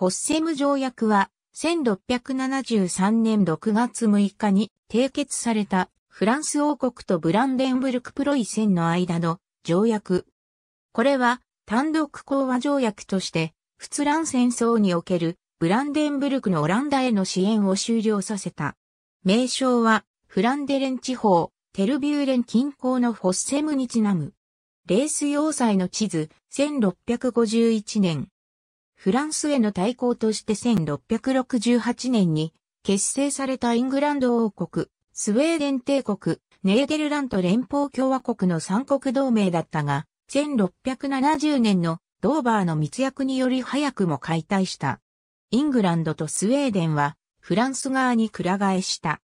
ホッセム条約は、1673年6月6日に締結されたフランス王国とブランデンブルクプロイセンの間の条約。これは単独講和条約として仏蘭戦争におけるブランデンブルクのオランダへの支援を終了させた。名称はフランデレン地方、テルビューレン近郊のホッセムにちなむ。レース要塞の地図、1651年、フランスへの対抗として1668年に結成されたイングランド王国、スウェーデン帝国、ネーデルラント連邦共和国の三国同盟だったが、1670年のドーバーの密約により早くも解体した。イングランドとスウェーデンはフランス側に倶替えした。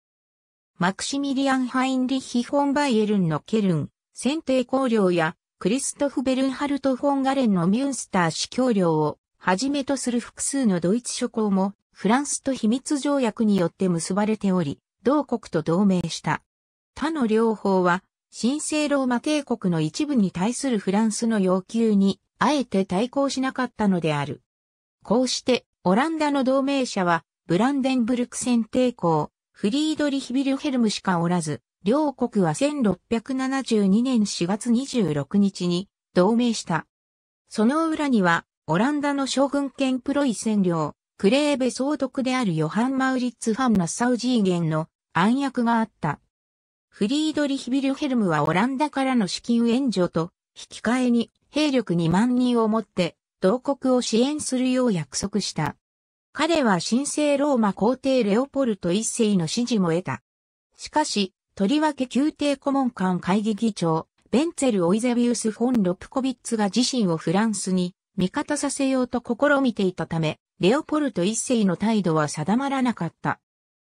マクシミリアン・ハインリヒ・フォン・バイエルンのケルン、選定公領やクリストフ・ベルンハルト・フォン・ガレンのミュンスター司教領をはじめとする複数のドイツ諸侯も、フランスと秘密条約によって結ばれており、同国と同盟した。他の両方は、神聖ローマ帝国の一部に対するフランスの要求に、あえて対抗しなかったのである。こうして、オランダの同盟者は、ブランデンブルク戦抵抗、フリードリヒ・ビルヘルムしかおらず、両国は1672年4月26日に同盟した。その裏にはオランダの将軍兼プロイセン領、クレーベ総督であるヨハン・マウリッツ・ファン・ナッサウジーゲンの暗躍があった。フリードリヒ・ビルヘルムはオランダからの資金援助と引き換えに兵力2万人をもって同国を支援するよう約束した。彼は神聖ローマ皇帝レオポルト一世の支持も得た。しかし、とりわけ宮廷顧問官会議議長、ベンツェル・オイゼビウス・フォン・ロプコビッツが自身をフランスに味方させようと試みていたため、レオポルト一世の態度は定まらなかった。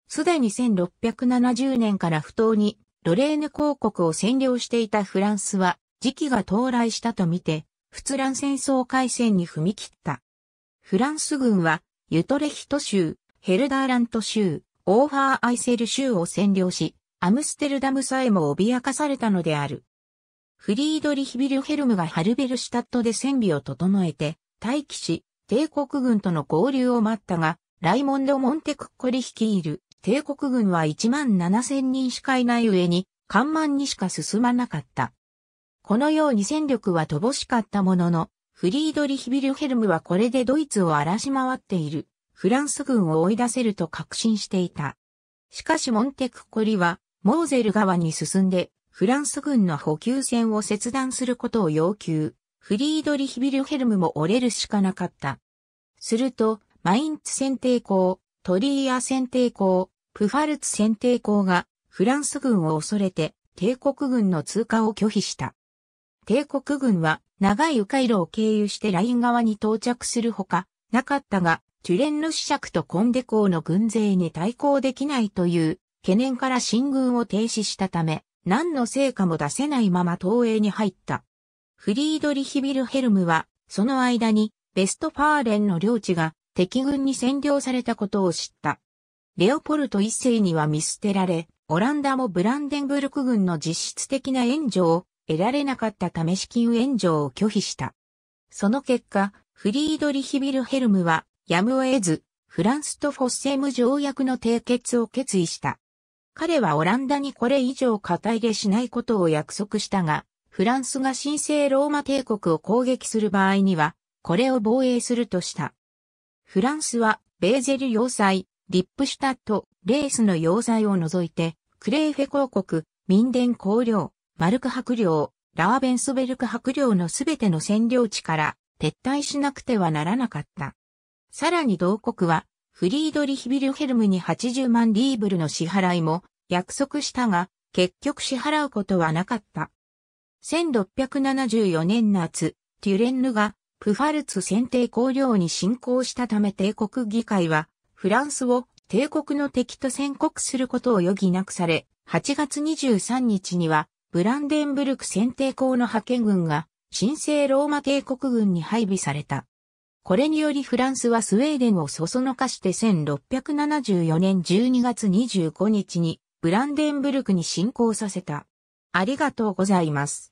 すでに1670年から不当にロレーヌ公国を占領していたフランスは、時期が到来したとみて、仏乱戦争開戦に踏み切った。フランス軍は、ユトレヒト州、ヘルダーラント州、オーファーアイセル州を占領し、アムステルダムさえも脅かされたのである。フリードリヒ・ビルヘルムがハルベルシュタットで戦備を整えて、待機し、帝国軍との合流を待ったが、ライモンド・モンテクッコリ率いる帝国軍は1万7千人しかいない上に、緩慢にしか進まなかった。このように戦力は乏しかったものの、フリードリヒ・ビルヘルムはこれでドイツを荒らし回っている、フランス軍を追い出せると確信していた。しかしモンテクッコリは、モーゼル川に進んで、フランス軍の補給線を切断することを要求。フリードリヒ・ビルヘルムも折れるしかなかった。すると、マインツ選定校、トリーア選定校、プファルツ選定校がフランス軍を恐れて帝国軍の通過を拒否した。帝国軍は長い迂回路を経由してライン側に到着するほかなかったが、チュレンヌ子爵とコンデーの軍勢に対抗できないという懸念から進軍を停止したため、何の成果も出せないまま東映に入った。フリードリヒビルヘルムは、その間に、ベストファーレンの領地が敵軍に占領されたことを知った。レオポルト一世には見捨てられ、オランダもブランデンブルク軍の実質的な援助を得られなかったため資金援助を拒否した。その結果、フリードリヒビルヘルムは、やむを得ず、フランスとフォッセーム条約の締結を決意した。彼はオランダにこれ以上肩入れしないことを約束したが、フランスが神聖ローマ帝国を攻撃する場合には、これを防衛するとした。フランスは、ベーゼル要塞、リップシュタット、レースの要塞を除いて、クレーフェ公国、民伝公領、マルク白領、ラーベンスベルク白領のすべての占領地から撤退しなくてはならなかった。さらに同国はフリードリヒ・ビルヘルムに80万リーブルの支払いも約束したが、結局支払うことはなかった。1674年夏、テュレンヌがプファルツ選定公領に侵攻したため帝国議会は、フランスを帝国の敵と宣告することを余儀なくされ、8月23日には、ブランデンブルク選定公の派遣軍が、神聖ローマ帝国軍に配備された。これによりフランスはスウェーデンをそそのかして1674年12月25日にブランデンブルクに侵攻させた。ありがとうございます。